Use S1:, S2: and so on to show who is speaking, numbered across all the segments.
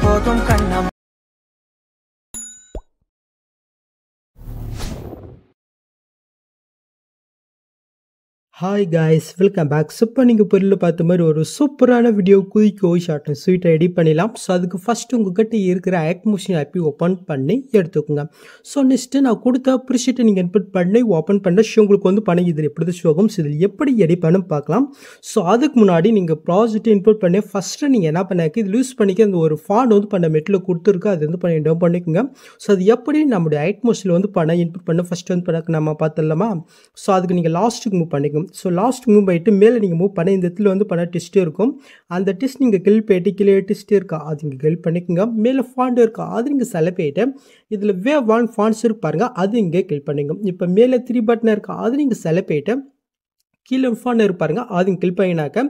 S1: potong kanam hi guys welcome back super நீங்கள் பொருளில் பார்த்த மாதிரி ஒரு சூப்பரான வீடியோ குயிக்கோ ஷார்ட்டை ஸ்வீட்டை ரெடி பண்ணிடலாம் ஸோ அதுக்கு உங்கள் உங்கள்கிட்ட இருக்கிற ஆக்மோஷன் ஆப்பி ஓப்பன் பண்ணி எடுத்துக்கோங்க ஸோ நெக்ஸ்ட்டு நான் கொடுத்த ப்ரிஷீட்டை நீங்கள் இன்புட் பண்ணி ஓப்பன் பண்ண உங்களுக்கு வந்து பணம் இதில் எப்படி ஷோகம் ஸோ இதில் எப்படி எடிட் பண்ணும் பார்க்கலாம் ஸோ அதுக்கு முன்னாடி நீங்கள் ப்ராஜெக்ட்டை இன்புட் பண்ணி ஃபஸ்ட்டு நீங்கள் என்ன பண்ணாக்கி இது யூஸ் பண்ணிக்க அந்த ஒரு ஃபாண்ட் வந்து பண்ண மெட்டில் கொடுத்துருக்கு அது வந்து பண்ணி டவுன் பண்ணிக்கோங்க ஸோ அது எப்படி நம்மளுடைய ஆக்மோஷனில் வந்து பணம் இன்புட் பண்ண ஃபஸ்ட்டு வந்து பண்ண நம்ம பார்த்துடலாமா ஸோ அதுக்கு நீங்கள் லாஸ்ட்டுக்கு மூவ் பண்ணிக்கோங்க இருக்கும் ஸோ லாஸ்ட் மூவ் ஆகிட்டு மேலே நீங்கள் மூவ் பண்ண இந்த இடத்துல வந்து பண்ண டிஸ்ட்டு இருக்கும் அந்த டிஸ்ட் நீங்கள் கில் போயிட்டு கிளியர் டிஸ்ட்டு இருக்கா அது நீங்கள் கில் பண்ணிக்கோங்க மேலே ஃபாண்ட் இருக்கா அது நீங்கள் செல போயிட்டு இதில் வே வான் ஃபாண்ட்ஸ் இருப்பாருங்க அது இங்கே கில் பண்ணிக்கோங்க இப்போ மேலே த்ரீ பட்டனாக இருக்கா அது நீங்கள் செல போயிட்டு கீழே ஃபோன் இருப்பாருங்க அதையும் கிளிக் பண்ணினாக்க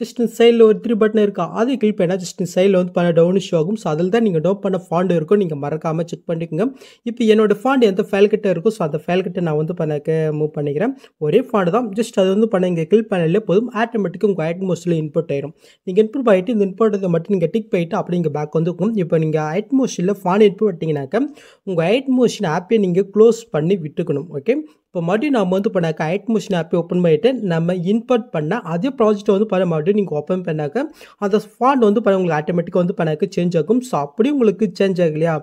S1: ஜஸ்ட் சைடில் ஒரு த்ரீ பட்டன் இருக்கா அதையும் கிளிக் பண்ணால் ஜஸ்ட் சைடில் வந்து பண்ண டவுன் ஷோ ஆகும் ஸோ அதில் தான் நீங்கள் டவுன் பண்ண ஃபாண்ட் இருக்கும் நீங்கள் மறக்காமல் செக் பண்ணிக்கோங்க இப்போ என்னோடய ஃபாண்ட் எந்த ஃபைல் கிட்ட இருக்கும் ஸோ அந்த ஃபைல் கிட்ட நான் வந்து பண்ணக்க மூவ் பண்ணிக்கிறேன் ஒரே ஃபாண்ட் தான் ஜஸ்ட் அது வந்து பண்ண இங்கே கிளிக் பண்ணலே போதும் ஆட்டோமேட்டிக்கு உங்கள் ஐட்டம் மோஸ்டில் இன்போர்ட் ஆயிடும் நீங்கள் இன்போர்ட் ஆகிட்டு இந்த இன்போர்ட்டை மட்டும் நீங்கள் டிக் போயிட்டு அப்படி இங்கே பேக் வந்துருக்கும் இப்போ நீங்கள் ஐட்மோஷனில் ஃபாண்ட் இன்போர்ட் பண்ணிட்டீங்கன்னாக்க உங்கள் ஐட்மோஷன் ஆப்பே நீங்கள் க்ளோஸ் பண்ணி விட்டுக்கணும் ஓகே இப்போ மறுபடியும் நம்ம வந்து இப்போ நான் கயட் மிஷின் ஆப்பை ஓப்பன் பண்ணிவிட்டு நம்ம இன்பர்ட் பண்ண அதே ப்ராஜெக்ட்டை வந்து பண்ண மறுபடியும் நீங்கள் ஓப்பன் பண்ணாக்க அந்த ஃபாண்ட் வந்து பண்ண உங்களுக்கு ஆட்டோமேட்டிக்காக வந்து பண்ணாக்க சேஞ்ச் ஆகும் ஸோ அப்படி உங்களுக்கு சேஞ்ச் ஆகும் இல்லையா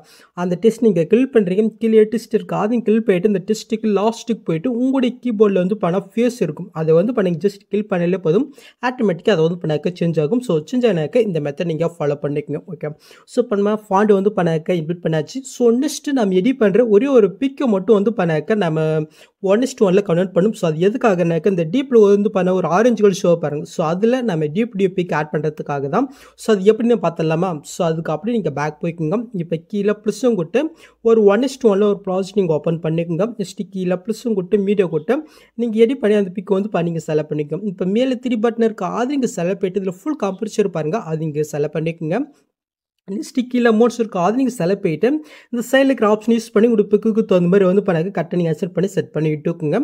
S1: அந்த டெஸ்ட் நீங்கள் கில் பண்ணுறீங்க கீழே டெஸ்ட் இருக்குது அதையும் கில் போயிட்டு இந்த டெஸ்ட்டுக்கு லாஸ்ட்டுக்கு போயிட்டு உங்களுடைய கீபோர்டில் வந்து பண்ண ஃபேஸ் இருக்கும் அதை வந்து பண்ணி ஜஸ்ட் கில் பண்ணலே போதும் ஆட்டோமேட்டிக்காக அதை வந்து பண்ணாக்க சேஞ்ச் ஆகும் ஸோ சேஞ்ச் ஆனாக்க இந்த மெத்தட் நீங்கள் ஃபாலோ பண்ணிக்கோங்க ஓகே ஸோ இப்போ ஃபாண்ட் வந்து பண்ணாக்க இன்பிட் பண்ணாச்சு ஸோ நெக்ஸ்ட்டு நம்ம எடி பண்ணுற ஒரே ஒரு பிக்கை மட்டும் வந்து பண்ணாக்க நம்ம ஒன் இஸ்ட் ஒன்ல கன்வெர்ட் பண்ணும் ஸோ அது எதுக்காகனாக்க இந்த டீப்ல வந்து பண்ண ஒரு ஆரஞ்சு கலர் ஷோ பாருங்க ஸோ அதில் நம்ம டீப் டியூ பிக் ஆட் பண்ணுறதுக்காக தான் ஸோ அது எப்படின்னு பார்த்துடலாமா ஸோ அதுக்கு அப்படி நீங்கள் பேக் போய்க்குங்க இப்போ கீழே ப்ளஸும் கொட்டு ஒரு ஒன் இஸ்ட் ஒன்ல ஒரு ப்ராஜெக்ட் நீங்கள் ஓப்பன் பண்ணிக்கோங்க நெக்ஸ்ட்டு கீழே ப்ளஸும் கொட்டு மீடியோ கொட்டு நீங்கள் எடி பண்ணி அந்த பிக் வந்து நீங்கள் செலக்ட் பண்ணிக்கோங்க இப்போ மேலே த்ரீ பட்டன் இருக்குது அது இங்கே செலக்ட் போயிட்டு இதில் ஃபுல் காம்பிடிச்சர் பாருங்கள் அது இங்கே செலக்ட் பண்ணிக்கோங்க நெக்ஸ்ட் கீழே அமௌண்ட்ஸ் இருக்கும் அது நீங்கள் செலக்ட் போயிட்டு இந்த சைடில் இருக்கிற ஆப்ஷன் யூஸ் பண்ணி உங்களுடைய பிக்குக்கு தகுந்த மாதிரி வந்து பண்ணாக்க கரெக்டாக நீங்கள் அசெட் பண்ணி செட் பண்ணி விட்டுக்குங்க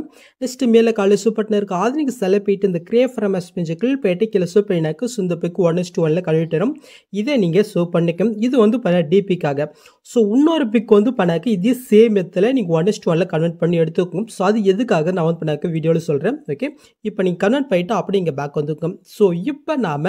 S1: நெக்ஸ்ட் மேலே காலேஜ் பட்டன் இருக்கும் அது நீங்கள் செலக்ட் போயிட்டு இந்த கிரே ஃபாரம் எஸ்பெஞ்சு கிளில் போயிட்டு கீழே சூப் பண்ணினாக்க ஸோ இந்த பிக்கு ஒன் டூ ஒனில் கழுவிட்டுறோம் இதை நீங்கள் சூப் பண்ணிக்கும் இது வந்து பண்ண டிபிக்காக ஸோ இன்னொரு பிக் வந்து பண்ணாக்க இதே சேம் இடத்துல நீங்கள் ஒன் டூ ஒனில் கன்வெர்ட் பண்ணி எடுத்துக்கோங்க ஸோ அது எதுக்காக நான் வந்து பண்ணாக்க வீடியோவில் சொல்கிறேன் ஓகே இப்போ நீங்கள் கன்வெர்ட் பண்ணிவிட்டு அப்படி இங்கே பேக் வந்துக்கும் ஸோ இப்போ நாம்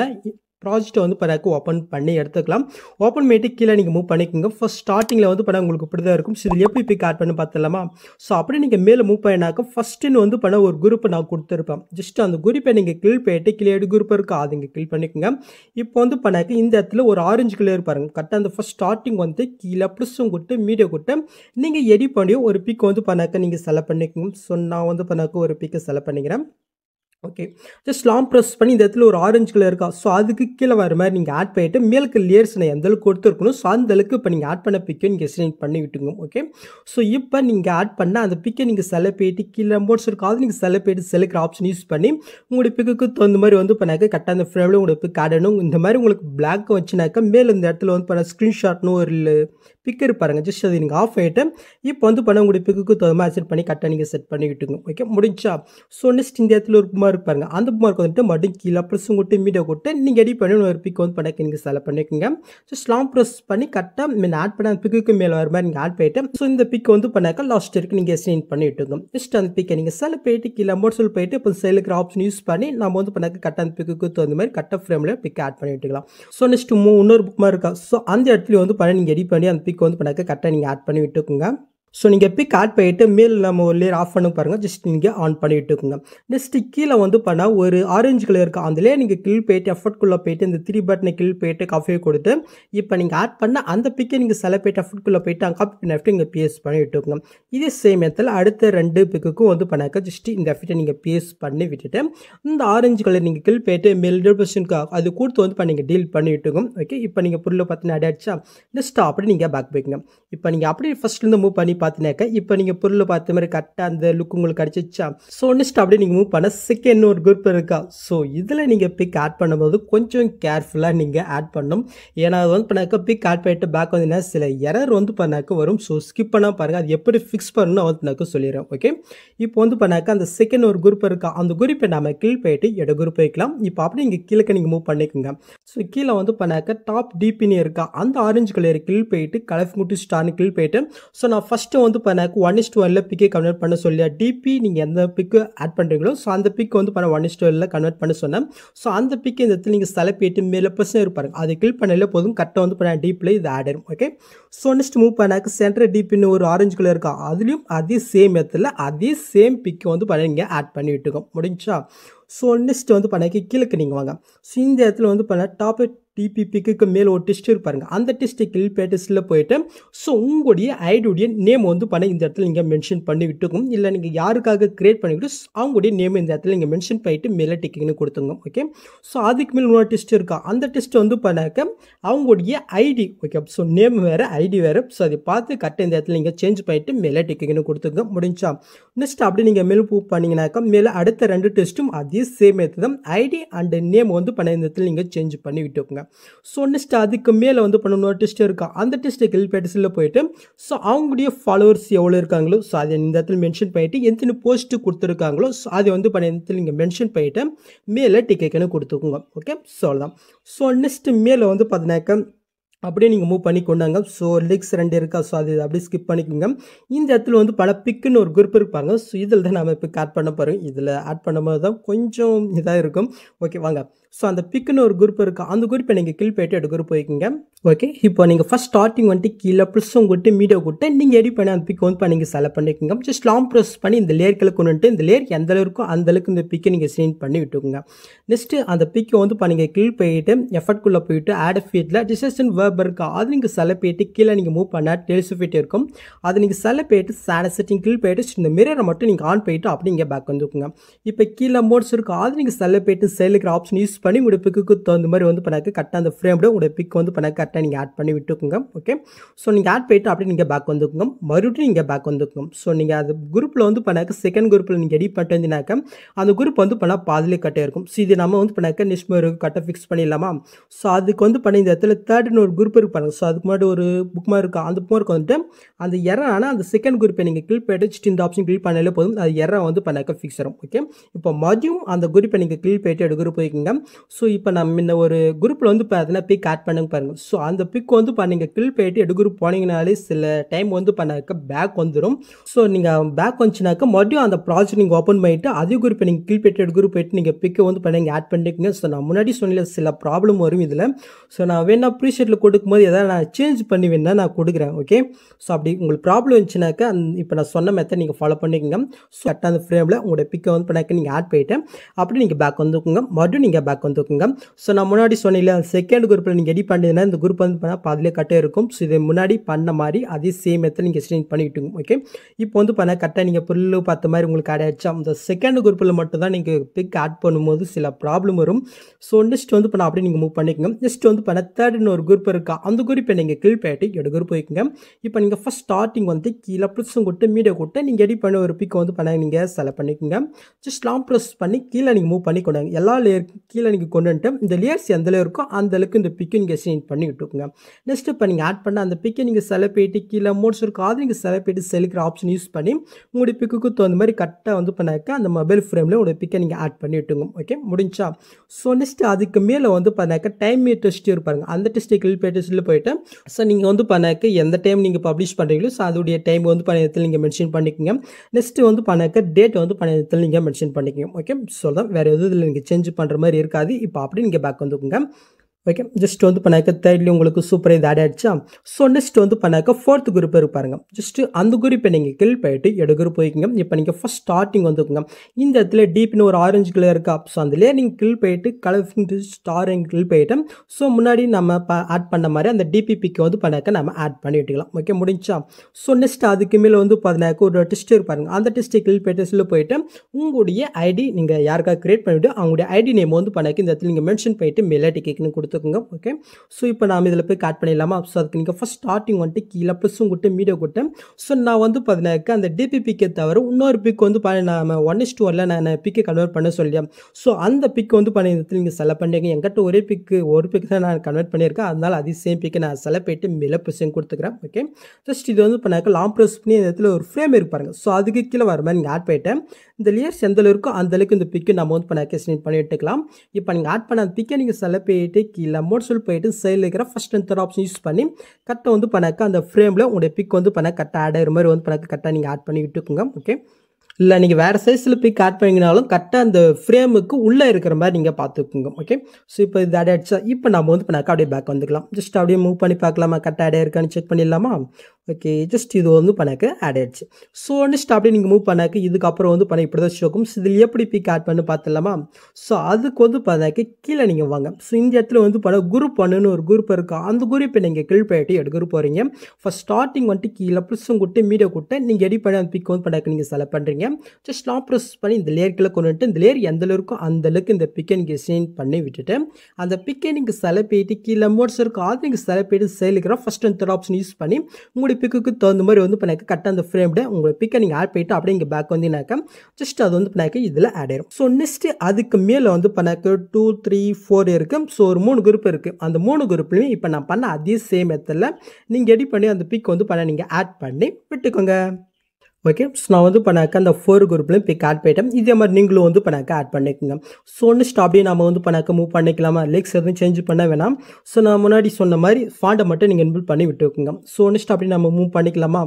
S1: ப்ராஜெக்ட்டை வந்து பிறகு ஓப்பன் பண்ணி எடுத்துக்கலாம் ஓப்பன் பண்ணிட்டு கீழே நீங்கள் மூவ் பண்ணிக்கோங்க ஃபஸ்ட் ஸ்டார்டிங்கில் வந்து பண்ண உங்களுக்கு இப்படி தான் இருக்கும் ஸோ இதில் எப்படி போய் ஆட் பண்ணி பார்த்துலாமா ஸோ அப்படி நீங்கள் மேலே மூவ் பண்ணினாக்க ஃபஸ்ட்டுன்னு வந்து பண்ண ஒரு குரூப்பை நான் கொடுத்துருப்பேன் ஜஸ்ட் அந்த குரூப்பை நீங்கள் கிளில் போயிட்டு கீழே குரூப் இருக்கா அது இங்கே கிளிக் பண்ணிக்கோங்க இப்போ வந்து பண்ணாக்க இந்த இடத்துல ஒரு ஆரஞ்சு கிளியர் பாருங்கள் கரெக்டாக அந்த ஃபஸ்ட் ஸ்டார்டிங் வந்து கீழே ப்ளஸும் கொடுத்து மீடியோ கொடுத்து நீங்கள் எடி பண்ணி ஒரு பிக் வந்து பண்ணாக்க நீங்கள் செலக்ட் பண்ணிக்கோங்க ஸோ நான் வந்து பண்ணாக்க ஒரு பிக்கை செலக்ட் பண்ணிக்கிறேன் ஓகே ஜஸ்ட் லாம் ப்ரெஸ் பண்ணி இந்த இடத்துல ஒரு ஆரஞ்சு கலர் இருக்கா ஸோ அதுக்கு கீழே வர மாதிரி நீங்கள் ஆட் பண்ணிவிட்டு மேலுக்கு லேயர்ஸ் நான் எந்த அளவுக்கு கொடுத்துருக்கணும் ஸோ அந்த அளவுக்கு இப்போ நீங்கள் ஆட் பண்ண பிக்கை நீங்கள் செலக்ட் பண்ணி விட்டுங்க ஓகே ஸோ இப்போ நீங்கள் ஆட் பண்ணால் அந்த பிக்கை நீங்கள் செலக்ட் போய்ட்டு கீழே மோட்ஸ் இருக்கா அது நீங்கள் செலக்ட் போய்ட்டு செலுக்கிற ஆப்ஷன் யூஸ் பண்ணி உங்களுடைய பிக்குக்கு தகுந்த மாதிரி வந்து பண்ணாக்க கரெக்டாக அந்த ஃப்ரேமில் உங்களுக்கு பிக் ஆடணும் இந்த மாதிரி உங்களுக்கு பிளாக் வச்சுனாக்க மேலே இந்த இடத்துல வந்து பண்ண ஸ்க்ரீன்ஷாட்னு ஒரு பிக் இருப்பாருங்க ஜஸ்ட் அதை நீங்கள் ஆஃப் ஆகிட்டு இப்போ வந்து பண்ண உங்களுடைய பிக்குக்கு தகுந்த மாதிரி செட் பண்ணி கரெக்டாக நீங்கள் செட் பண்ணி விட்டுங்க ஓகே முடிஞ்சா ஸோ நெக்ஸ்ட் இந்த இடத்துல ஒரு மாதிரி பாருங்க அந்த மார்க் வந்துட்டு மட்டும் கீழே ப்ளஸும் கொட்டு மீடியா கொட்டு நீங்கள் எடிட் பண்ணி ஒரு பிக் வந்து பண்ணக்கு நீங்கள் செலவு பண்ணிக்கோங்க ஸோ ஸ்லாம் ப்ரெஸ் பண்ணி கரெக்டாக மீன் ஆட் பண்ண அந்த பிக்கு மேலே வர மாதிரி நீங்கள் ஆட் போயிட்டு ஸோ இந்த பிக் வந்து பண்ணாக்க லாஸ்ட் இருக்கு நீங்கள் எஸ்டின் பண்ணி விட்டுங்க ஜஸ்ட் அந்த பிக்கை நீங்கள் சில போயிட்டு கீழே சொல்லி போயிட்டு இப்போ செலுக்கிற ஆப்ஷன் யூஸ் பண்ணி நம்ம வந்து பண்ணாக்க கரெக்டாக அந்த பிக்கு தகுந்த மாதிரி கரெக்டாக ஃப்ரேமில் பிக் ஆட் பண்ணி விட்டுக்கலாம் ஸோ நெக்ஸ்ட் இன்னொரு புக் இருக்கா ஸோ அந்த இடத்துல வந்து பண்ண நீங்கள் எடிட் பண்ணி அந்த பிக் வந்து பண்ணாக்க கரெக்டாக நீங்கள் ஆட் பண்ணி விட்டுக்குங்க ஸோ நீங்கள் பிக் ஆட் பண்ணிவிட்டு மேல் நம்ம ஒரு லேயர் ஆஃப் பண்ண பாருங்கள் ஜஸ்ட் நீங்கள் ஆன் பண்ணிட்டு இருக்குங்க நெக்ஸ்ட்டு கீழே வந்து பண்ணால் ஒரு ஆரஞ்சு கலர் இருக்குது அதுலேயே நீங்கள் கில் போயிட்டு எஃபர்ட்குள்ளே போயிட்டு இந்த த்ரீ பட்டனை கில் போயிட்டு காஃபியை கொடுத்து இப்போ நீங்கள் ஆட் பண்ண அந்த பிக்கை நீங்கள் செல போயிட்டு எஃபர்ட்குள்ளே போயிட்டு அங்கே காப்பி பண்ணிட்டு நீங்கள் பேஸ் பண்ணி இருக்குங்க இதே சேம் இடத்துல அடுத்த ரெண்டு பிக்குக்கும் வந்து பண்ணாக்க ஜஸ்ட் இந்த எஃபர்ட்டை நீங்கள் பேஸ் பண்ணி விட்டுட்டு இந்த ஆரஞ்சு கலர் நீங்கள் கில் போயிட்டு மேல் டெபர்ஷனுக்கு அது கொடுத்து வந்து இப்போ நீங்கள் டீல் பண்ணிவிட்டுங்க ஓகே இப்போ நீங்கள் பொருளை பார்த்து அடாச்சா நெக்ஸ்ட் அப்படி நீங்கள் பேக் போய்க்குங்க இப்போ நீங்கள் அப்படியே ஃபஸ்ட்லேருந்து மூவ் பண்ணி பார்த்தினாக்க இப்போ நீங்கள் பொருள் பார்த்த மாதிரி கரெக்டாக அந்த லுக் உங்களுக்கு கிடச்சிச்சா ஸோ நெக்ஸ்ட் அப்படியே நீங்கள் மூவ் பண்ண செகண்ட் ஒரு குரூப் இருக்கா ஸோ இதில் நீங்கள் பிக் ஆட் பண்ணும்போது கொஞ்சம் கேர்ஃபுல்லாக நீங்கள் ஆட் பண்ணணும் ஏன்னா அது வந்து பண்ணாக்க பிக் ஆட் பண்ணிட்டு பேக் வந்தீங்கன்னா சில எரர் வந்து பண்ணாக்க வரும் ஸோ ஸ்கிப் பண்ணால் பாருங்கள் அது எப்படி ஃபிக்ஸ் பண்ணணும் வந்து நான் சொல்லிடுறேன் ஓகே இப்போ வந்து பண்ணாக்க அந்த செகண்ட் ஒரு குரூப் இருக்கா அந்த குரூப்பை நம்ம கீழ் போயிட்டு எட குரூப் வைக்கலாம் இப்போ அப்படி இங்கே கீழே நீங்கள் மூவ் பண்ணிக்கோங்க ஸோ கீழே வந்து பண்ணாக்க டாப் டிபின்னு இருக்கா அந்த ஆரஞ்சு கலர் கீழ் போயிட்டு கலஃப் முட்டி ஸ்டார்னு கீழ் போயிட்டு ஸோ நான் ஃபஸ்ட் ஃபஸ்ட்டு வந்து இப்போ எனக்கு ஒன் இஸ்ட் ஒனில் பிக்கை கன்வெர்ட் பண்ண சொல்லி டிபி நீங்கள் எந்த பிக்கு ஆட் பண்ணுறீங்களோ ஸோ அந்த பிக் வந்து பண்ண ஒன் இஸ்ட் ஒனில் கன்வெர்ட் பண்ண சொன்னேன் ஸோ அந்த பிக்கை இந்த இடத்துல நீங்கள் செலக்ட் போய்ட்டு மேலே பிரச்சனை இருப்பாருங்க அதை கிளிக் பண்ணல போதும் கரெக்டாக வந்து பண்ண டீப்பில் இது ஆட் ஆயிடும் ஓகே ஸோ நெக்ஸ்ட் மூவ் பண்ணாக்கு சென்டர் டிபின்னு ஒரு ஆரஞ்சு கலர் இருக்கா அதுலேயும் அதே சேம் இடத்துல அதே சேம் பிக்கை வந்து பண்ண நீங்கள் ஆட் பண்ணி விட்டுக்கோம் முடிஞ்சா ஸோ நெக்ஸ்ட் வந்து பண்ணாக்கி கிழக்கு நீங்கள் வாங்க ஸோ இந்த இடத்துல வந்து பண்ண டாப்பிக் டிபிபிக்கு மேல் ஒரு டிஸ்ட் இருப்பாருங்க அந்த டெஸ்ட்டு கில் பேட்டஸில் போயிட்டு ஸோ உங்களுடைய ஐடியுடைய நேம் வந்து பண்ண இந்த இடத்துல நீங்கள் மென்ஷன் பண்ணிவிட்டுக்கும் இல்லை நீங்கள் யாருக்காக கிரியேட் பண்ணிக்கிட்டு அவங்களுடைய நேம் இந்த இடத்துல நீங்கள் மென்ஷன் பண்ணிட்டு மேலே டிக்கிங்னு கொடுத்துங்க ஓகே ஸோ அதுக்கு மேல் இன்னொரு டெஸ்ட் இருக்கா அந்த டிஸ்ட் வந்து பண்ணாக்க அவங்களுடைய ஐடி ஓகே ஸோ நேம் வேறு ஐடி வேறு ஸோ அதை பார்த்து கரெக்டாக இந்த இடத்துல நீங்கள் சேஞ்ச் பண்ணிவிட்டு மேலே டிக்கிங்னு கொடுத்துங்க முடிஞ்சா நெக்ஸ்ட் அப்படி நீங்கள் மேல் பூ பண்ணிங்கனாக்கா மேலே அடுத்த ரெண்டு டெஸ்ட்டும் அதே சேம் எடுத்து தான் ஐடி அண்டு நேம் வந்து பண்ண இந்த இடத்துல நீங்கள் சேஞ்ச் பண்ணி விட்டுக்கோங்க ஸோ நெக்ஸ்ட் அதுக்கு மேலே வந்து பண்ணணும் டெஸ்ட் இருக்கா அந்த டெஸ்ட்டு கெல்பேட்டஸில் போயிட்டு ஸோ அவங்களுடைய ஃபாலோவர்ஸ் எவ்வளோ இருக்காங்களோ ஸோ அதை இந்த இடத்துல மென்ஷன் பண்ணிவிட்டு எத்தனை போஸ்ட்டு கொடுத்துருக்காங்களோ ஸோ அதை வந்து பண்ண இடத்துல நீங்கள் மென்ஷன் பண்ணிவிட்டு மேலே டிக்கெட்டுன்னு கொடுத்துக்கோங்க ஓகே ஸோ அவ்வளோதான் ஸோ நெக்ஸ்ட்டு மேலே வந்து பார்த்தீங்கன்னாக்க அப்படியே நீங்கள் மூவ் பண்ணி கொண்டாங்க ஸோ லிக்ஸ் ரெண்டு இருக்கா ஸோ அது அப்படியே ஸ்கிப் பண்ணிக்கோங்க இந்த இடத்துல வந்து பல பிக்குன்னு ஒரு குரூப் இருப்பாங்க ஸோ இதில் தான் நம்ம இப்போ ஆட் பண்ண போகிறோம் இதில் ஆட் பண்ணும்போது தான் கொஞ்சம் இதாக இருக்கும் ஓகே வாங்க ஸோ அந்த பிக்குன்னு ஒரு குரூப் இருக்குது அந்த குரூப்பை நீங்கள் கில் போயிட்டு எடுக்க குரூப் போய்க்கிங்க ஓகே இப்போ நீங்கள் ஃபஸ்ட் ஸ்டார்டிங் வந்துட்டு கீழே ப்ளஸ்ஸும் கொடுத்து மீடியோ கொடுத்து நீங்கள் எடி பண்ணி அந்த பிக் வந்து பண்ணி நீங்கள் செலக்ட் பண்ணிக்கோங்க ஜஸ்ட் லாங் ப்ரெஸ் பண்ணி இந்த லேயர்களை கொண்டுட்டு இந்த லேயர் எந்த அளவுக்கு அந்தளவுக்கு இந்த பிக்கை நீங்கள் சீன் பண்ணி விட்டுக்குங்க நெக்ஸ்ட்டு அந்த பிக்கை வந்து இப்போ நீங்கள் கீழ் போயிட்டு எஃபர்ட்குள்ளே போயிட்டு ஆட் ஃபீட்டில் டிசிஷன் வேர்ப் இருக்கா அது நீங்கள் செலக்ட் போயிட்டு கீழே நீங்கள் மூவ் பண்ண டெல்ஸ் ஃபீட் இருக்கும் அது நீங்கள் செலக்ட் போயிட்டு சேட செட்டிங் கில் போயிட்டு இந்த மிரரை மட்டும் நீங்கள் ஆன் போயிட்டு அப்படி இங்கே பேக் வந்துக்குங்க இப்போ கீழே மோட்ஸ் இருக்கும் அது நீங்கள் செலக்ட் போயிட்டு செயலுக்கிற ஆப்ஷன் யூஸ் பண்ணி உங்களுடைய பிக்குக்கு தகுந்த மாதிரி வந்து பண்ணாக்க கரெக்டாக அந்த ஃப்ரேமோட உங்களுடைய பிக் வந்து பண்ணா கரெக்டாக நீங்கள் ஆட் பண்ணி விட்டுக்குங்க ஓகே ஸோ நீங்கள் ஆட் போயிட்டு அப்படியே நீங்கள் பேக் வந்துக்குங்க மறுபடியும் நீங்கள் பேக் வந்துக்குங்க ஸோ நீங்கள் அது குரூப்பில் வந்து பண்ணாக்க செகண்ட் குரூப்பில் நீங்கள் எடிட் பண்ணிட்டு அந்த குரூப் வந்து பண்ணால் பாதிலே கட்டே இருக்கும் ஸோ இது நம்ம வந்து பண்ணாக்க நிஷ்மர் கட்டை ஃபிக்ஸ் பண்ணிடலாமா ஸோ அதுக்கு வந்து பண்ண இந்த இடத்துல தேர்ட்னு ஒரு குரூப் இருப்பாங்க ஸோ அதுக்கு முன்னாடி ஒரு புக் மாதிரி இருக்கும் அந்த புக் வந்துட்டு அந்த எற ஆனால் அந்த செகண்ட் குரூப்பை நீங்கள் கிளிக் போயிட்டு இந்த ஆப்ஷன் கிளிக் பண்ணாலே போதும் அது எற வந்து பண்ணாக்க ஃபிக்ஸ் ஆகும் ஓகே இப்போ மதியம் அந்த குரூப்பை நீங்கள் கிளிக் போய்ட்டு எடுக்கிற போய்க்குங்க ஸோ இப்போ நம்ம இந்த ஒரு குரூப்பில் வந்து பார்த்தீங்கன்னா பிக் ஆட் பண்ணுங்க பாருங்கள் ஸோ அந்த பிக் வந்து இப்போ நீங்கள் கில் போயிட்டு எடு குரூப் போனீங்கனாலே சில டைம் வந்து பண்ணாக்க பேக் வந்துடும் ஸோ நீங்கள் பேக் வந்துச்சுனாக்க மறுபடியும் அந்த ப்ராஜெக்ட் நீங்கள் ஓப்பன் பண்ணிவிட்டு அதே குரூப் நீங்கள் கில் போயிட்டு எடு குரூப் போயிட்டு நீங்கள் பிக்கை வந்து பண்ணி ஆட் பண்ணிக்கோங்க ஸோ நான் முன்னாடி சொன்ன சில ப்ராப்ளம் வரும் இதில் ஸோ நான் வேணா கொடுக்கும் கொடுக்கும்போது எதாவது நான் சேஞ்ச் பண்ணி வேணா நான் கொடுக்குறேன் ஓகே ஸோ அப்படி உங்களுக்கு ப்ராப்ளம் வந்துச்சுனாக்க இப்போ நான் சொன்ன மெத்தட் நீங்கள் ஃபாலோ பண்ணிக்கோங்க ஸோ கரெக்டாக அந்த ஃப்ரேமில் உங்களோட பிக்கை வந்து பண்ணாக்க நீங்கள் ஆட் போயிட்டேன் அப்படி நீங்கள் பேக் வந்துக்கோங்க மறுபடியும் நீங்கள் பேக் வந்துக்குங்க ஸோ நான் முன்னாடி சொன்னேன் அந்த செகண்ட் குரூப்பில் நீங்கள் எடி பண்ணிங்கன்னா இந்த குரூப் வந்து பண்ணால் அதிலே கட்டே இருக்கும் ஸோ இதை முன்னாடி பண்ண மாதிரி அதே சேம் எத்தில் நீங்கள் ஸ்டெயின் பண்ணிக்கிட்டுங்க ஓகே இப்போ வந்து பண்ணால் கரெக்டாக நீங்கள் புல்லு பார்த்த மாதிரி உங்களுக்கு ஆட் அந்த செகண்ட் குரூப்பில் மட்டும் தான் நீங்கள் பிக் ஆட் பண்ணும்போது சில ப்ராப்ளம் வரும் ஸோ நெக்ஸ்ட் வந்து பண்ணால் அப்படியே நீங்கள் மூவ் பண்ணிக்கோங்க நெக்ஸ்ட் வந்து பண்ணால் தேர்ட்னு ஒரு குரூப் இருக்கா அந்த குரூப்பை நீங்கள் கிளிப் ஆகிட்டு எடு குரூப் வைக்கோங்க இப்போ நீங்கள் ஃபஸ்ட் ஸ்டார்டிங் வந்து கீழே ப்ளஸும் கொட்டு மீடியா கொட்டு நீங்கள் எடி பண்ண ஒரு பிக் வந்து பண்ண நீங்கள் செலக்ட் பண்ணிக்கோங்க ஜஸ்ட் லாம் ப்ளஸ் பண்ணி கீழே நீங்கள் மூவ் பண்ணி கொடுங்க எல்லா லேயர் கீழே நீங்கள் கொண்டு வந்துட்டு இந்த லேயர்ஸ் எந்த இருக்கோ அந்த அளவுக்கு இந்த பிக்கு நீங்கள் சேஞ்ச் பண்ணி விட்டுக்குங்க நெக்ஸ்ட் இப்போ நீங்கள் ஆட் பண்ண அந்த பிக்கை நீங்கள் செலப்பிட்டு கீழே மோட்ஸ் இருக்கும் அது நீங்கள் செலக்ட் போயிட்டு செலுக்கிற ஆப்ஷன் யூஸ் பண்ணி உங்களுடைய பிக்குக்கு தகுந்த மாதிரி கரெக்டாக வந்து பண்ணாக்க அந்த மொபைல் ஃப்ரேமில் உங்களுடைய பிக்கை நீங்கள் ஆட் பண்ணி விட்டுங்க ஓகே முடிஞ்சா ஸோ நெக்ஸ்ட் அதுக்கு மேலே வந்து பண்ணாக்க டைம் டெஸ்ட் இருப்பாருங்க அந்த டெஸ்ட்டு கிளில் பே டெஸ்ட்டில் போயிட்டு ஸோ நீங்கள் வந்து பண்ணாக்க எந்த டைம் நீங்கள் பப்ளிஷ் பண்ணுறீங்களோ ஸோ அதோடைய டைம் வந்து பண்ண இடத்துல நீங்கள் மென்ஷன் பண்ணிக்கோங்க நெக்ஸ்ட்டு வந்து பண்ணாக்க டேட் வந்து பண்ண இடத்துல நீங்கள் மென்ஷன் பண்ணிக்கோங்க ஓகே சொல்லலாம் வேறு எதுவும் இதில் நீங்கள் சேஞ்ச் பண்ணுற மாதிரி இருக்கா இருக்காது இப்போ அப்படி நீங்கள் பேக் வந்துக்குங்க ஓகே ஜஸ்ட் வந்து பண்ணாக்க தேர்ட்லேயும் உங்களுக்கு சூப்பராக இது ஆட் ஆகிடுச்சா ஸோ நெக்ஸ்ட் வந்து பண்ணாக்க ஃபோர்த்து குரூப் இருப்பாருங்க ஜஸ்ட்டு அந்த குரூப்பை நீங்கள் கில் போயிட்டு எடு குரூப் போய்க்குங்க இப்போ நீங்கள் ஃபஸ்ட் ஸ்டார்டிங் வந்துக்குங்க இந்த இடத்துல டீப்னு ஒரு ஆரஞ்சு கலர் இருக்கா ஸோ அதுலேயே நீங்கள் கில் போயிட்டு கலர் ஸ்டார் கில் போயிட்டேன் ஸோ முன்னாடி நம்ம ஆட் பண்ண மாதிரி அந்த டிபிபிக்கு வந்து பண்ணாக்க நம்ம ஆட் பண்ணி விட்டுக்கலாம் ஓகே முடிஞ்சா ஸோ நெக்ஸ்ட் அதுக்கு மேலே வந்து பார்த்தினாக்க ஒரு டெஸ்ட் இருப்பாருங்க அந்த டெஸ்ட்டு கில் போய் டெஸ்ட்டில் போயிட்டு உங்களுடைய ஐடி நீங்கள் யாருக்காக க்ரியேட் பண்ணிவிட்டு அவங்களுடைய ஐடி நேம் வந்து பண்ணாக்க இந்த இடத்துல நீங்கள் மென்ஷன் போயிட்டு மேலே டிக்கெட்னு கொடுத்து கொடுத்துக்கோங்க ஓகே ஸோ இப்போ நாம் இதில் போய் கட் பண்ணிடலாமா ஸோ அதுக்கு நீங்கள் ஃபஸ்ட் ஸ்டார்டிங் வந்துட்டு கீழே ப்ளஸும் கொட்டு மீடியோ கொட்டேன் ஸோ நான் வந்து பார்த்தீங்கன்னா அந்த டிபி பிக்கை தவிர இன்னொரு பிக் வந்து நம்ம ஒன் இஸ் டூரில் நான் பிக்கை கன்வெர்ட் பண்ண சொல்லியா ஸோ அந்த பிக் வந்து பண்ணிட்டு நீங்கள் செலக்ட் பண்ணுறீங்க என்கிட்ட ஒரே பிக்கு ஒரு பிக் தான் நான் கன்வெர்ட் பண்ணியிருக்கேன் அதனால் அதே சேம் பிக்கை நான் செலக்ட் பண்ணிட்டு மேலே ப்ளஸையும் கொடுத்துக்கிறேன் ஓகே ஜஸ்ட் இது வந்து பண்ணாக்க லாங் ப்ரெஸ் பண்ணி இந்த இடத்துல ஒரு ஃப்ரேம் இருப்பாருங்க ஸோ அதுக்கு கீழே வர மாதிரி நீங்கள் ஆட் போயிட்டேன் இந்த லேயர்ஸ் எந்த அளவுக்கு அந்த அளவுக்கு இந்த பிக்கு நம்ம வந்து பண்ணாக்க ஸ்க்ரீன் பண்ணி எடுத்துக்கலாம் இப்போ நீங்கள் ஆட் பண்ண அந்த பிக்கை நீங்கள் செலக்ட் போயிட்டு கீழே மோட் போயிட்டு சைடில் இருக்கிற first and third option use பண்ணி கரெக்டாக வந்து பண்ணாக்க அந்த ஃப்ரேமில் உங்களுடைய பிக் வந்து பண்ண கரெக்டாக ஆட் ஆகிற மாதிரி வந்து பண்ணாக்க கரெக்டாக நீங்கள் ஆட் பண்ணி விட்டுக்குங்க ஓகே இல்லை நீங்கள் வேறு சைஸில் போய் கட் பண்ணிங்கனாலும் கரெக்டாக அந்த ஃப்ரேமுக்கு உள்ளே இருக்கிற மாதிரி நீங்கள் பார்த்துக்குங்க ஓகே ஸோ இப்போ இது ஆட் ஆயிடுச்சா இப்போ நம்ம வந்து பண்ணாக்க அப்படியே பேக் வந்துக்கலாம் ஜஸ்ட் அப்படியே மூவ் பண்ணி பார்க்கலாமா கரெக்டாக ஆட் ஆயிருக்கான்னு செக் பண்ணிடலாமா ஓகே ஜஸ்ட் இது வந்து பண்ணாக்க ஆட் ஆயிடுச்சு ஸோ நெக்ஸ்ட் அப்படியே நீங்கள் மூவ் பண்ணாக்க இதுக்கப்புறம் வந்து பண்ண இப்படி தான் ஷோக்கும் இதில் எப்படி பிக் ஆட் பண்ணு பார்த்துலாமா ஸோ அதுக்கு வந்து பார்த்தாக்க கீழே நீங்கள் வாங்க ஸோ இந்த இடத்துல வந்து பண்ண குரூப் ஒன்றுன்னு ஒரு குரூப் இருக்கா அந்த குரூப்பை நீங்கள் கில் போயிட்டு எடுக்க போகிறீங்க ஃபஸ்ட் ஸ்டார்டிங் வந்துட்டு கீழே ப்ளஸும் கொடுத்து மீடியா கொடுத்து நீங்கள் எடிட் பண்ணி அந்த பிக் வந்து பண்ணாக்க நீங்கள் செலக்ட் பண்ணுறீங்க ஜஸ்ட் நான் ப்ரெஸ் பண்ணி இந்த லேயர்களை கொண்டு வந்துட்டு இந்த லேயர் எந்த அந்த அந்தளவுக்கு இந்த பிக் அண்ட் பண்ணி விட்டுட்டு அந்த பிக்கை நீங்கள் செலவு போயிட்டு கீழே மோட்ஸ் இருக்கும் அது நீங்கள் செலவு போயிட்டு செயலுக்கிற first and third option use பண்ணி உங்களுடைய பிக்குக்கு தகுந்த மாதிரி வந்து பண்ணாக்க கரெக்டாக அந்த ஃப்ரேம்ட உங்களை பிக்கை நீங்கள் ஆட் போயிட்டு அப்படியே இங்கே பேக் வந்தீங்கன்னாக்கா ஜஸ்ட் அது வந்து பண்ணாக்க இதில் ஆட் ஆயிடும் ஸோ நெக்ஸ்ட்டு அதுக்கு மேலே வந்து பண்ணாக்க டூ த்ரீ ஃபோர் இருக்குது ஸோ ஒரு மூணு குரூப் இருக்குது அந்த மூணு குரூப்லையும் இப்போ நான் பண்ண அதே சேம் மெத்தடில் நீங்கள் எடி பண்ணி அந்த பிக் வந்து பண்ண நீங்கள் ஆட் பண்ணி விட்டுக்கோங்க ஓகே ஸோ நான் வந்து பண்ணாக்க அந்த ஃபோர் குரூப்லையும் பிக் ஆட் பண்ணிட்டேன் இதே மாதிரி நீங்களும் வந்து பண்ணாக்க ஆட் பண்ணிக்கோங்க ஸோ ஒன்று அப்படியே நம்ம வந்து பண்ணாக்க மூவ் பண்ணிக்கலாமா லிக்ஸ் எதுவும் சேஞ்ச் பண்ண வேணாம் ஸோ நான் முன்னாடி சொன்ன மாதிரி ஃபாண்டை மட்டும் நீங்கள் இன்பில் பண்ணி விட்டுருக்குங்க ஸோ ஒன்று அப்படியே நம்ம மூவ் பண்ணிக்கலாமா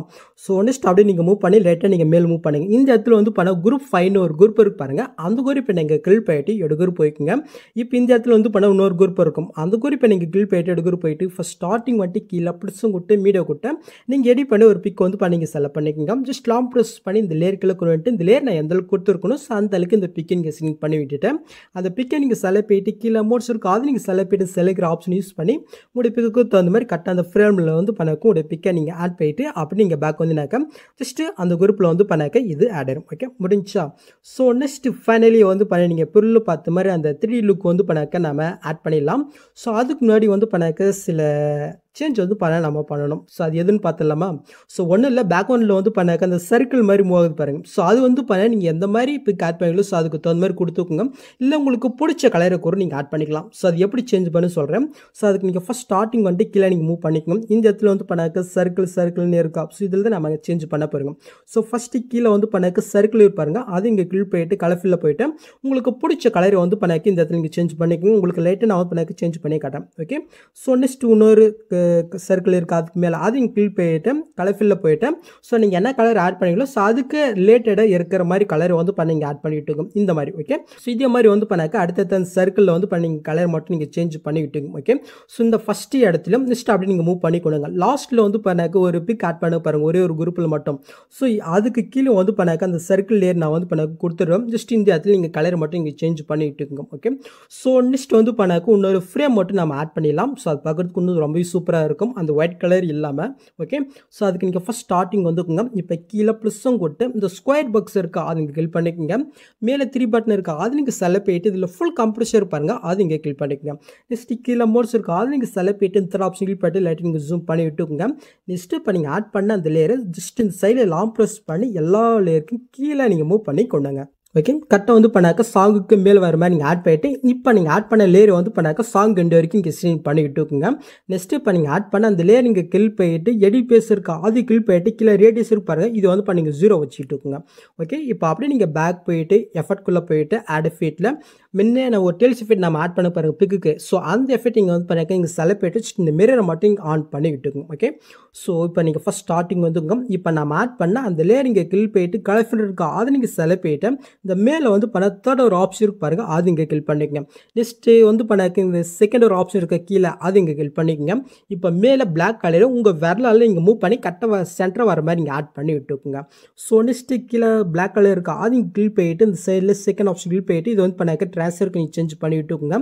S1: ஸோ ஒன்று அப்படியே நீங்கள் மூவ் பண்ணி லேட்டாக நீங்கள் மேல் மூவ் பண்ணுங்க இந்த இடத்துல வந்து பண்ண குரூப் ஃபைவ்னு ஒரு குரூப் இருக்கு பாருங்கள் அந்த இப்போ நீங்கள் கிளில் போயிட்டு எடு குரூப் போய்க்குங்க இப்போ இந்த இடத்துல வந்து பண்ண இன்னொரு குரூப் இருக்கும் அந்த குரூப்பை நீங்கள் கில் போயிட்டு எடு குரூப் போயிட்டு ஃபஸ்ட் ஸ்டார்டிங் வந்துட்டு கீழே பிடிச்சும் கூட்டு மீடியோ கூட்ட நீங்கள் எடிட் பண்ணி ஒரு பிக் வந்து பண்ணி நீங்கள் செலக்ட் பண்ணிக்கோங்க ஜஸ்ட் லாம் காம்ப்ரஸ் பண்ணி இந்த லேர் லேயர்களுக்கு வந்துட்டு இந்த லேர் நான் எந்த கொடுத்துருக்கணும் ஸோ அந்த அளவுக்கு இந்த பிக் அண்ட் பண்ணி விட்டுட்டேன் அந்த பிக்கை நீங்கள் செல போயிட்டு கீழே மோட்ஸ் இருக்கும் அது நீங்கள் செலை போயிட்டு செலைக்கிற ஆப்ஷன் யூஸ் பண்ணி உங்களுடைய பிக்கு தகுந்த மாதிரி கரெக்டாக அந்த ஃப்ரேமில் வந்து பண்ணக்கும் உடைய பிக்கை நீங்கள் ஆட் போயிட்டு அப்படி நீங்கள் பேக் வந்துனாக்க ஜஸ்ட்டு அந்த குரூப்பில் வந்து பண்ணாக்க இது ஆட் ஆயிடும் ஓகே முடிஞ்சா ஸோ நெக்ஸ்ட்டு ஃபைனலி வந்து பண்ணி நீங்கள் பொருள் பார்த்த மாதிரி அந்த த்ரீ லுக் வந்து பண்ணாக்க நம்ம ஆட் பண்ணிடலாம் ஸோ அதுக்கு முன்னாடி வந்து பண்ணாக்க சில சேஞ்ச் வந்து பண்ண நம்ம பண்ணணும் ஸோ அது எதுன்னு பார்த்துடலாமா ஸோ ஒன்றும் இல்லை பேக்ரவுண்டில் வந்து பண்ணாக்க அந்த சர்க்கிள் மாதிரி மூவ் ஆகுது பாருங்கள் ஸோ அது வந்து பண்ண நீங்கள் எந்த மாதிரி இப்போ ஆட் பண்ணுங்களோ ஸோ அதுக்கு தகுந்த மாதிரி கொடுத்துக்கோங்க இல்லை உங்களுக்கு பிடிச்ச கலரை கூட நீங்கள் ஆட் பண்ணிக்கலாம் ஸோ அது எப்படி சேஞ்ச் பண்ணு சொல்கிறேன் ஸோ அதுக்கு நீங்கள் ஃபஸ்ட் ஸ்டார்டிங் வந்துட்டு கீழே நீங்கள் மூவ் பண்ணிக்கணும் இந்த இடத்துல வந்து பண்ணாக்க சர்க்கிள் சர்க்கிள்னு இருக்கா ஸோ இதில் தான் நம்ம சேஞ்ச் பண்ண போகிறோம் ஸோ ஃபஸ்ட்டு கீழே வந்து பண்ணாக்க சர்க்கிள் பாருங்கள் அது இங்கே கீழ் போயிட்டு கலர்ஃபில்லில் போயிட்டு உங்களுக்கு பிடிச்ச கலரை வந்து பண்ணாக்க இந்த இடத்துல நீங்கள் சேஞ்ச் பண்ணிக்கோங்க உங்களுக்கு லைட்டாக நான் வந்து பண்ணாக்க சேஞ்ச் பண்ணி காட்டேன் ஓகே ஸோ நெக்ஸ்ட் இன்னொரு சர்க்கிள் இருக்குது அதுக்கு மேலே அதையும் கிளிக் போயிட்டு கலர் ஃபில்லில் போயிட்டு ஸோ நீங்கள் என்ன கலர் ஆட் பண்ணீங்களோ ஸோ அதுக்கு ரிலேட்டடாக இருக்கிற மாதிரி கலர் வந்து பண்ண நீங்கள் ஆட் பண்ணிட்டு இந்த மாதிரி ஓகே ஸோ இதே மாதிரி வந்து பண்ணாக்க அடுத்தடுத்த சர்க்கிளில் வந்து பண்ணி கலர் மட்டும் நீங்கள் சேஞ்ச் பண்ணிவிட்டு ஓகே ஸோ இந்த ஃபஸ்ட்டு இடத்துல நெக்ஸ்ட் அப்படி நீங்கள் மூவ் பண்ணிக்கொடுங்க லாஸ்ட்டில் வந்து பண்ணாக்க ஒரு பிக் ஆட் பண்ண பாருங்கள் ஒரே ஒரு குரூப்பில் மட்டும் ஸோ அதுக்கு கீழே வந்து பண்ணாக்க அந்த சர்க்கிள் லேயர் நான் வந்து பண்ணாக்க கொடுத்துருவேன் ஜஸ்ட் இந்த இடத்துல நீங்கள் கலர் மட்டும் நீங்கள் சேஞ்ச் பண்ணிக்கிட்டு ஓகே ஸோ நெக்ஸ்ட் வந்து பண்ணாக்க இன்னொரு ஃப்ரேம் மட்டும் நம்ம ஆட் பண்ணிடலாம் ஸோ அது பார்க்குறதுக்கு இன்னும் ரொம்ப சூப்பர் சூப்பராக இருக்கும் அந்த ஒயிட் கலர் இல்லாமல் ஓகே ஸோ அதுக்கு நீங்கள் ஃபஸ்ட் ஸ்டார்டிங் வந்துக்குங்க இப்போ கீழே ப்ளஸ்ஸும் கொட்டு இந்த ஸ்கொயர் பக்ஸ் இருக்கா அது நீங்கள் கிளிக் பண்ணிக்கோங்க மேலே த்ரீ பட்டன் இருக்கா அது நீங்கள் செலக்ட் போயிட்டு இதில் ஃபுல் கம்ப்ரஷர் பாருங்கள் அது இங்கே கிளிக் பண்ணிக்கோங்க நெக்ஸ்ட்டு கீழே மோட்ஸ் இருக்கா அது நீங்கள் செலக்ட் போயிட்டு இந்த ஆப்ஷன் கிளிக் பண்ணி லைட் நீங்கள் ஜூம் பண்ணி விட்டுக்கோங்க நெக்ஸ்ட்டு இப்போ நீங்கள் ஆட் பண்ண அந்த லேயரை ஜஸ்ட் இந்த சைடில் லாம் ப்ரெஸ் பண்ணி எல்லா லேயருக்கும் கீழே நீங்கள் மூவ் பண்ணி கொண்டுங்க ஓகே கரெக்டாக வந்து பண்ணாக்க சாங்குக்கு மேல் வர மாதிரி நீங்கள் ஆட் பண்ணிவிட்டு இப்போ நீங்கள் ஆட் பண்ண லேயர் வந்து பண்ணாக்க சாங் ரெண்டு வரைக்கும் இங்கே ஸ்ட்ரீம் பண்ணிக்கிட்டு இருக்குங்க நெக்ஸ்ட்டு இப்போ நீங்கள் ஆட் பண்ண அந்த லேயர் நீங்கள் கில் போயிட்டு எடி பேஸ் இருக்கா அது கில் போயிட்டு கீழே ரேடியஸ் பாருங்கள் இது வந்து இப்போ நீங்கள் ஜீரோ வச்சுக்கிட்டு இருக்குங்க ஓகே இப்போ அப்படியே நீங்கள் பேக் போயிட்டு எஃபர்ட்குள்ளே போயிட்டு ஆட் ஃபீட்டில் முன்னே நான் ஒரு டெல்ஸ் எஃபெக்ட் நம்ம ஆட் பண்ண பாருங்கள் பிக்குக்கு ஸோ அந்த எஃபெக்ட் நீங்கள் வந்து பண்ணிக்க இங்கே செலப் எடுத்து இந்த மிரரை மட்டும் இங்கே ஆன் பண்ணி விட்டுக்கோங்க ஓகே ஸோ இப்போ நீங்கள் ஃபஸ்ட் ஸ்டார்டிங் வந்துங்க இப்போ நம்ம ஆட் பண்ணால் அந்த லேயர் இங்கே கில் போயிட்டு கலெக்ஷன் இருக்கா அதை நீங்கள் செலப் இந்த மேலே வந்து பண்ண தேர்ட் ஒரு ஆப்ஷன் இருக்கு பாருங்கள் அது இங்கே கில் பண்ணிக்கங்க நெக்ஸ்ட்டு வந்து பண்ணாக்க இந்த செகண்ட் ஒரு ஆப்ஷன் இருக்க கீழே அது இங்கே கில் பண்ணிக்கங்க இப்போ மேலே பிளாக் கலர் உங்கள் விரலால் இங்கே மூவ் பண்ணி கரெக்டாக சென்டர் வர மாதிரி இங்கே ஆட் பண்ணி விட்டுக்குங்க ஸோ நெக்ஸ்ட்டு கீழே பிளாக் கலர் இருக்கா அது இங்கே கில் போயிட்டு இந்த சைடில் செகண்ட் ஆப்ஷன் கில் போயிட்டு இது வந்து பண்ணாக்க கிராஷருக்கு நீங்கள் சேஞ்ச் பண்ணி விட்டுக்கோங்க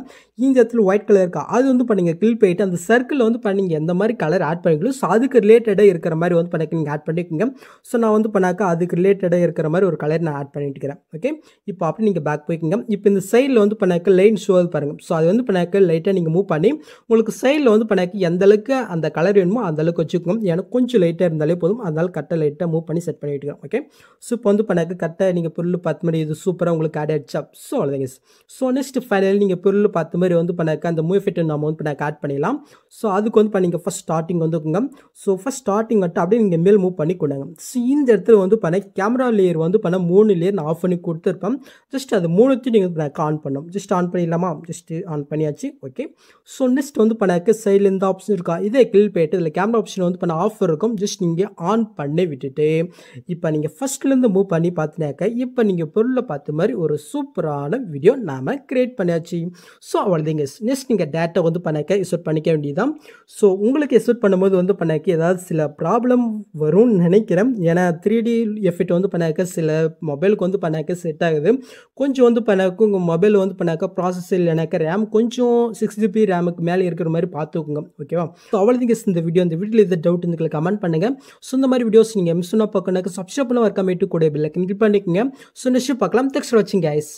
S1: இந்த இடத்துல ஒயிட் கலர் இருக்கா அது வந்து பண்ணிங்க நீங்கள் கிளிக் போயிட்டு அந்த சர்க்கிளில் வந்து பண்ணிங்க எந்த மாதிரி கலர் ஆட் பண்ணிக்கலோ ஸோ அதுக்கு ரிலேட்டடாக இருக்கிற மாதிரி வந்து பண்ணிக்க நீங்கள் ஆட் பண்ணிக்கோங்க ஸோ நான் வந்து பண்ணாக்கா அதுக்கு ரிலேட்டடாக இருக்கிற மாதிரி ஒரு கலர் நான் ஆட் பண்ணிட்டுக்கிறேன் இருக்கிறேன் ஓகே இப்போ அப்படி நீங்கள் பேக் போய்க்குங்க இப்போ இந்த சைடில் வந்து பண்ணாக்க லைன் ஷோ பாருங்கள் ஸோ அது வந்து பண்ணாக்க லைட்டாக நீங்கள் மூவ் பண்ணி உங்களுக்கு சைடில் வந்து பண்ணாக்க எந்த அளவுக்கு அந்த கலர் வேணுமோ அந்த அளவுக்கு வச்சுக்கோங்க எனக்கு கொஞ்சம் லைட்டாக இருந்தாலே போதும் அதனால் கட்டை லைட்டாக மூவ் பண்ணி செட் பண்ணிட்டு ஓகே ஸோ இப்போ வந்து பண்ணாக்க கட்டை நீங்கள் பொருள் பத்து மணி இது சூப்பராக உங்களுக்கு ஆட் ஆகிடுச்சா ஸோ அவ்வளோதாங்க ஸோ நெக்ஸ்ட் ஃபைனல் நீங்கள் பொருள் பார்த்த மாதிரி வந்து பண்ணாக்க அந்த மூவி மூவிஃபிட் நம்ம வந்து பண்ணாக்க ஆட் பண்ணிடலாம் ஸோ அதுக்கு வந்து பண்ணிங்க ஃபஸ்ட் ஸ்டார்டிங் கொடுங்க ஸோ ஃபஸ்ட் ஸ்டார்டிங் வந்துட்டு அப்படியே நீங்கள் மேல் மூவ் பண்ணி கொடுங்க ஸோ இந்த இடத்துல வந்து பண்ண கேமரா லேயர் வந்து பண்ண மூணு லேயர் நான் ஆஃப் பண்ணி கொடுத்துருப்பேன் ஜஸ்ட் அது மூணுத்தையும் நீங்கள் பண்ணாக்க ஆன் பண்ணோம் ஜஸ்ட் ஆன் பண்ணிடலாமா ஜஸ்ட் ஆன் பண்ணியாச்சு ஓகே ஸோ நெக்ஸ்ட் வந்து பண்ணாக்க சைடில் இந்த ஆப்ஷன் இருக்கா இதே கிளில் போயிட்டு இதில் கேமரா ஆப்ஷன் வந்து பண்ண ஆஃபர் இருக்கும் ஜஸ்ட் நீங்கள் ஆன் பண்ணி விட்டுட்டு இப்போ நீங்கள் ஃபஸ்ட்லேருந்து மூவ் பண்ணி பார்த்தினாக்க இப்போ நீங்கள் பொருளை பார்த்த மாதிரி ஒரு சூப்பரான வீடியோ நான் நம்ம க்ரியேட் பண்ணியாச்சு ஸோ அவ்வளோதைங்க நெக்ஸ்ட் நீங்கள் டேட்டை வந்து பண்ணிக்க இசூட் பண்ணிக்க வேண்டியதுதான் ஸோ உங்களுக்கு இசூட் பண்ணும்போது வந்து பண்ணாக்க ஏதாவது சில ப்ராப்ளம் வரும்னு நினைக்கிறேன் ஏன்னா த்ரீ டி எஃபெக்ட் வந்து பண்ணாக்க சில மொபைலுக்கு வந்து பண்ணாக்க செட் ஆகுது கொஞ்சம் வந்து பண்ணாக்க உங்கள் மொபைல் வந்து பண்ணாக்க ப்ராசஸ் இல்லைனாக்க ரேம் கொஞ்சம் சிக்ஸ் ஜிபி ரேமுக்கு மேலே இருக்கிற மாதிரி பார்த்துக்கோங்க ஓகேவா ஸோ அவ்வளோதைங்க இந்த வீடியோ இந்த வீட்டில் இந்த டவுட் இருந்துக்கல கமெண்ட் பண்ணுங்கள் ஸோ இந்த மாதிரி வீடியோஸ் நீங்கள் மிஸ் பண்ணால் பார்க்கணுக்கு சப்ஸ்கிரைப் பண்ண வரக்காமட்டு கூட பில்லை கிளிக் பண்ணிக்கோங்க ஸோ நெக்ஸ்ட் பார்க்கலாம் தேங்க்ஸ் ஃபார் வாட்சிங் கைஸ்